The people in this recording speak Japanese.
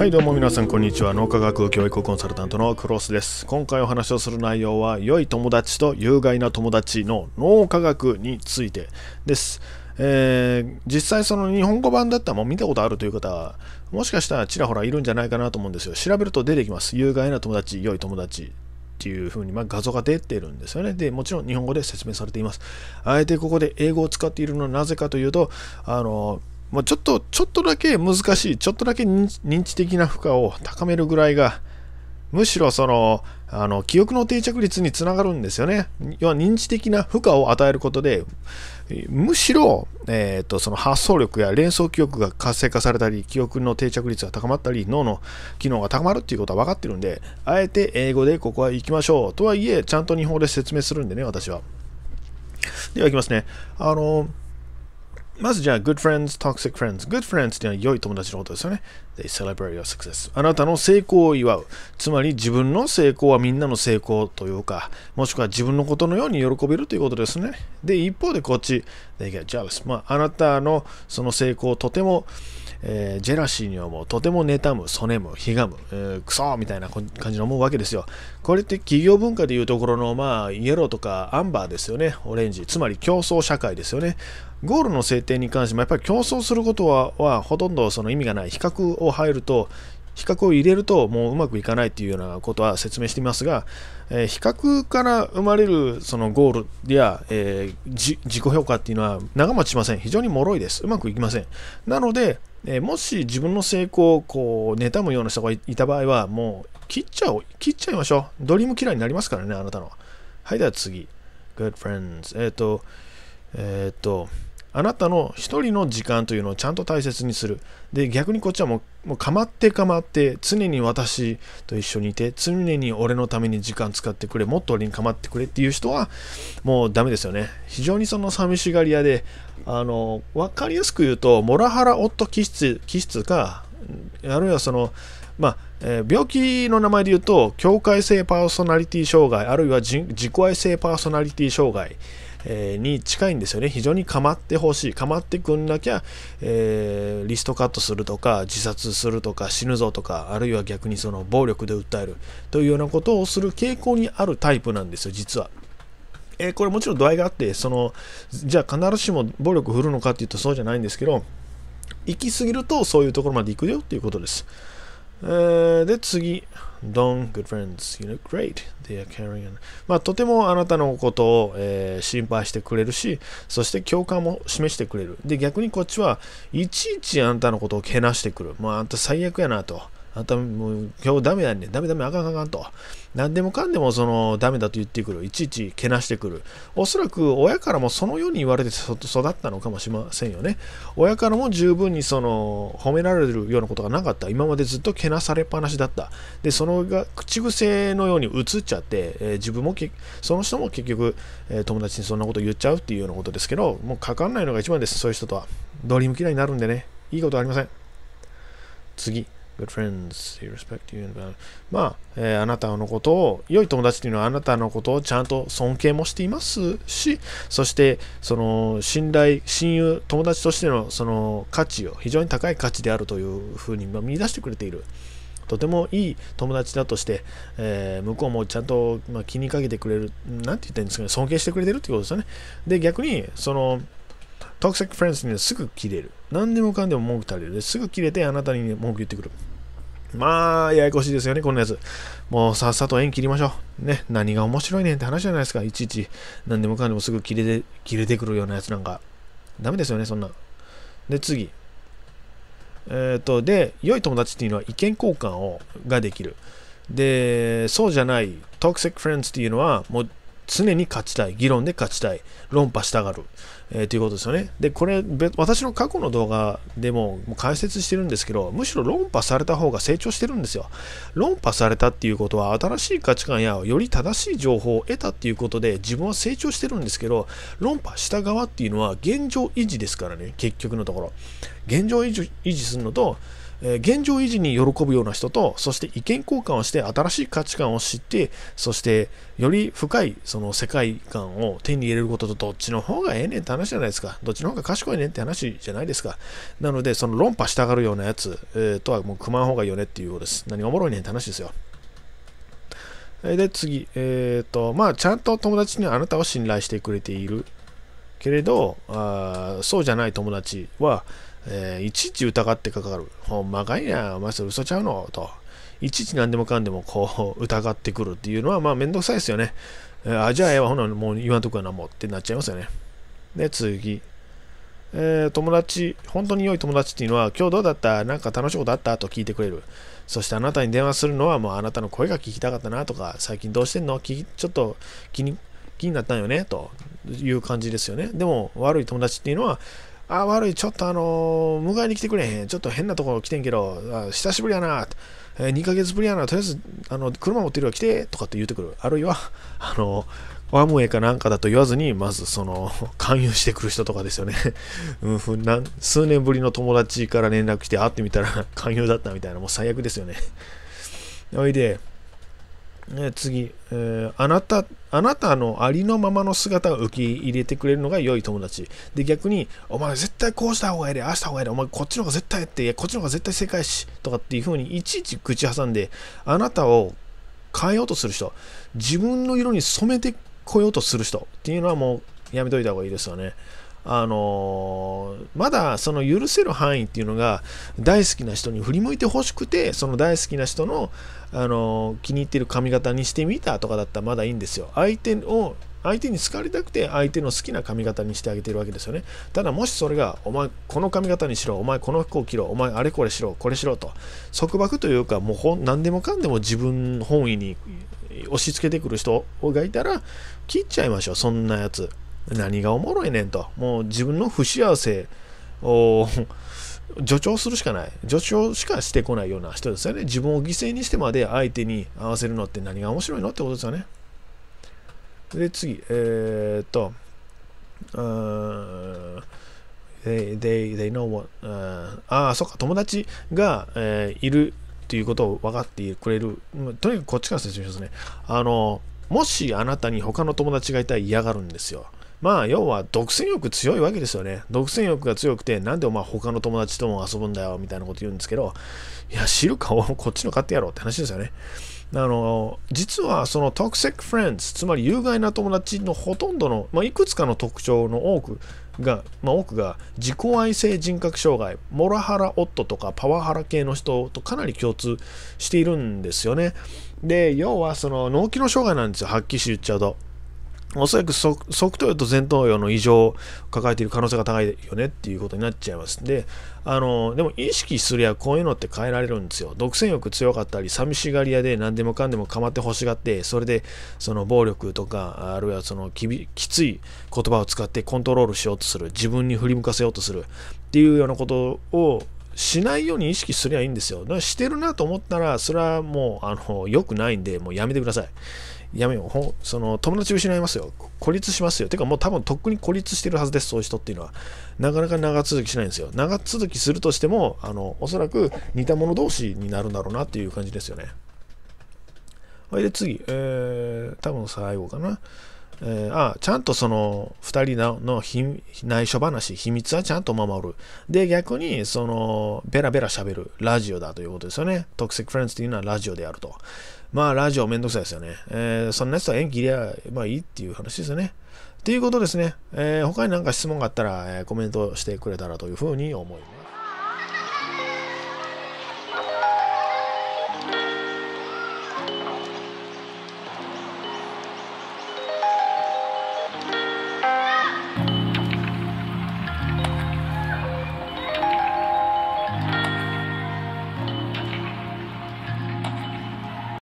はいどうも皆さんこんにちは脳科学教育コンサルタントのクロスです今回お話をする内容は良い友達と有害な友達の脳科学についてです、えー、実際その日本語版だったらもう見たことあるという方はもしかしたらちらほらいるんじゃないかなと思うんですよ調べると出てきます有害な友達良い友達っていう風に、まあ、画像が出てるんですよね。で、もちろん日本語で説明されています。あえてここで英語を使っているのはなぜかというと、あの、まちょっと、ちょっとだけ難しい、ちょっとだけ認知的な負荷を高めるぐらいが、むしろその、あの、記憶の定着率につながるんですよね。要は認知的な負荷を与えることで、むしろ、えっ、ー、と、その発想力や連想記憶が活性化されたり、記憶の定着率が高まったり、脳の機能が高まるっていうことは分かってるんで、あえて英語でここは行きましょう。とはいえ、ちゃんと日本語で説明するんでね、私は。では行きますね。あの、まずじゃあ、good friends, toxic friends. good friends っていうのは良い友達のことですよね。They celebrate your success. あなたの成功を祝う。つまり自分の成功はみんなの成功というか、もしくは自分のことのように喜べるということですね。で、一方でこっち、they get jealous. まあ、あなたのその成功をとても、えー、ジェラシーに思う、とても妬む、そねむ、ひがむ、えー、みたいな感じに思うわけですよ。これって企業文化でいうところの、まあ、イエローとかアンバーですよね、オレンジ、つまり競争社会ですよね。ゴールの制定に関してもやっぱり競争することはほとんどその意味がない比較を入ると比較を入れるともううまくいかないっていうようなことは説明していますが、えー、比較から生まれるそのゴールや、えー、自己評価っていうのは長持ちしません。非常に脆いです。うまくいきません。なので、えー、もし自分の成功をこう妬むような人がいた場合は、もう切っちゃおう、切っちゃいましょう。ドリームキラーになりますからね、あなたの。はい、では次。Good friends. えっ、ー、と、えっ、ー、と、あなたの一人の時間というのをちゃんと大切にする。で、逆にこっちはもう、もう構って構って、常に私と一緒にいて、常に俺のために時間使ってくれ、もっと俺に構ってくれっていう人は、もうダメですよね。非常にその寂しがり屋で、あの、わかりやすく言うと、モラハラ夫気質、気質か、あるいはその、まあ、えー、病気の名前で言うと、境界性パーソナリティ障害、あるいは自己愛性パーソナリティ障害。えに近いんですよね。非常に構ってほしい。構ってくんなきゃ、えー、リストカットするとか、自殺するとか、死ぬぞとか、あるいは逆にその暴力で訴えるというようなことをする傾向にあるタイプなんですよ、実は。えこれもちろん度合いがあってそのじゃあ必ずしも暴力振るのかっていうとそうじゃないんですけど行き過ぎるとそういうところまで行くよっていうことです。で、次。Don, good friends, you know, great, they are c a r y i n g まあ、とてもあなたのことを、えー、心配してくれるし、そして共感も示してくれる。で、逆にこっちはいちいちあなたのことをけなしてくる。まあ、あんた最悪やなと。あんたもう今日ダメだねダメダメあかんあかんと。何でもかんでもそのダメだと言ってくる。いちいちけなしてくる。おそらく親からもそのように言われて育ったのかもしれませんよね。親からも十分にその褒められるようなことがなかった。今までずっとけなされっぱなしだった。で、そのが口癖のように映っちゃって、えー、自分もその人も結局、えー、友達にそんなこと言っちゃうっていうようなことですけど、もうかかんないのが一番です。そういう人とは。ドリーム嫌いになるんでね。いいことありません。次。good friends, h e respect you and value. まあ、えー、あなたのことを、良い友達というのはあなたのことをちゃんと尊敬もしていますし、そして、その、信頼、親友、友達としてのその価値を、非常に高い価値であるというふうに見出してくれている。とてもいい友達だとして、えー、向こうもちゃんと、まあ、気にかけてくれる、なんて言ったんですかね、尊敬してくれてるってことですよね。で、逆に、その、トクセックフレンズにすぐ切れる。何でもかんでも文句垂れる。すぐ切れてあなたに文句言ってくる。まあ、ややこしいですよね、こんなやつ。もうさっさと縁切りましょう。ね、何が面白いねんって話じゃないですか。いちいち、何でもかんでもすぐ切れて、切れてくるようなやつなんか。ダメですよね、そんな。で、次。えっ、ー、と、で、良い友達っていうのは意見交換をができる。で、そうじゃない、トクセックフレンズっていうのは、もう常に勝ちたい、議論で勝ちたい、論破したがる、えー、ということですよね。で、これ、私の過去の動画でもも解説してるんですけど、むしろ論破された方が成長してるんですよ。論破されたっていうことは、新しい価値観やより正しい情報を得たっていうことで、自分は成長してるんですけど、論破した側っていうのは現状維持ですからね、結局のところ。現状維持するのと、え現状維持に喜ぶような人と、そして意見交換をして新しい価値観を知って、そしてより深いその世界観を手に入れることとどっちの方がええねんって話じゃないですか。どっちの方が賢いねんって話じゃないですか。なので、その論破したがるようなやつ、えー、とはもう組まん方がいいよねっていうようです。何がおもろいねんって話ですよ。で、次、えっ、ー、と、まあ、ちゃんと友達にあなたを信頼してくれているけれど、あそうじゃない友達は、えー、いちいち疑ってかかる。ほんまかいな、お前それ嘘ちゃうのと。いちいち何でもかんでもこう 疑ってくるっていうのはまあめんどくさいですよね。えー、あ、じゃあええわ、ほなもう言わんとくやな、もうってなっちゃいますよね。で、次。えー、友達、本当に良い友達っていうのは、今日どうだったなんか楽しいことあったと聞いてくれる。そしてあなたに電話するのは、もうあなたの声が聞きたかったなとか、最近どうしてんのちょっと気に気になったんよねという感じですよね。でも、悪い友達っていうのは、あ、悪い、ちょっとあのー、迎えに来てくれへん。ちょっと変なところ来てんけど、あ久しぶりやな。えー、2ヶ月ぶりやな。とりあえず、あの、車持ってるよ、来て。とかって言うてくる。あるいは、あのー、ワムウェイかなんかだと言わずに、まずその、勧誘してくる人とかですよね。うん、ふん数年ぶりの友達から連絡して会ってみたら勧誘だったみたいな、もう最悪ですよね。おいで、え次、えー、あなた、あなたのありのままの姿を受け入れてくれるのが良い友達。で、逆に、お前絶対こうした方がいいで、ああした方がいいで、お前こっちの方が絶対やって、いや、こっちの方が絶対正解し、とかっていう風にいちいち口挟んで、あなたを変えようとする人、自分の色に染めてこようとする人っていうのはもうやめといた方がいいですよね。あのまだその許せる範囲っていうのが大好きな人に振り向いてほしくてその大好きな人の、あの気に入ってる髪型にしてみたとかだったらまだいいんですよ相手を相手に好かれたくて相手の好きな髪型にしてあげてるわけですよねただもしそれがお前この髪型にしろお前この服を着ろお前あれこれしろこれしろと束縛というかもう何でもかんでも自分本位に押し付けてくる人がいたら切っちゃいましょうそんなやつ何がおもろいねんと。もう自分の不幸せを 助長するしかない。助長しかしてこないような人ですよね。自分を犠牲にしてまで相手に合わせるのって何が面白いのってことですよね。で、次。えー、っと。Uh, they, they, know what, uh, ああ、そっか、友達が、えー、いるということを分かってくれる。とにかくこっちから説明しますね。あの、もしあなたに他の友達がいたら嫌がるんですよ。まあ、要は独占欲強いわけですよね。独占欲が強くて、なんでお前他の友達とも遊ぶんだよ、みたいなこと言うんですけど、いや、知るか、俺もこっちの買ってやろうって話ですよね。あの、実はその toxic f r つまり有害な友達のほとんどの、まあ、いくつかの特徴の多くが、まあ、多くが自己愛性人格障害、モラハラ夫とかパワハラ系の人とかなり共通しているんですよね。で、要はその脳機能障害なんですよ、はっきり言っちゃうと。おそらく側頭葉と前頭葉の異常を抱えている可能性が高いよねっていうことになっちゃいます。で、あの、でも意識すりゃこういうのって変えられるんですよ。独占欲強かったり、寂しがり屋で何でもかんでも構って欲しがって、それでその暴力とか、あるいはそのききつい言葉を使ってコントロールしようとする、自分に振り向かせようとするっていうようなことをしないように意識すりゃいいんですよ。してるなと思ったら、それはもう、あの、良くないんで、もうやめてください。やめよう、その友達失いますよ、孤立しますよ。てかもう多分とっくに孤立してるはずです、そういう人っていうのは。なかなか長続きしないんですよ。長続きするとしても、あの、おそらく似た者同士になるんだろうなっていう感じですよね。はい、で、次、えー、多分最後かな。えー、あちゃんとその2人のの内緒話、秘密はちゃんと守る。で、逆に、その、ベラベラ喋る。ラジオだということですよね。トクシックフレンズというのはラジオであると。まあ、ラジオめんどくさいですよね。えー、そんなやつは縁切りゃ、まあいいっていう話ですよね。っていうことですね。えー、他に何か質問があったら、えー、コメントしてくれたらというふうに思います。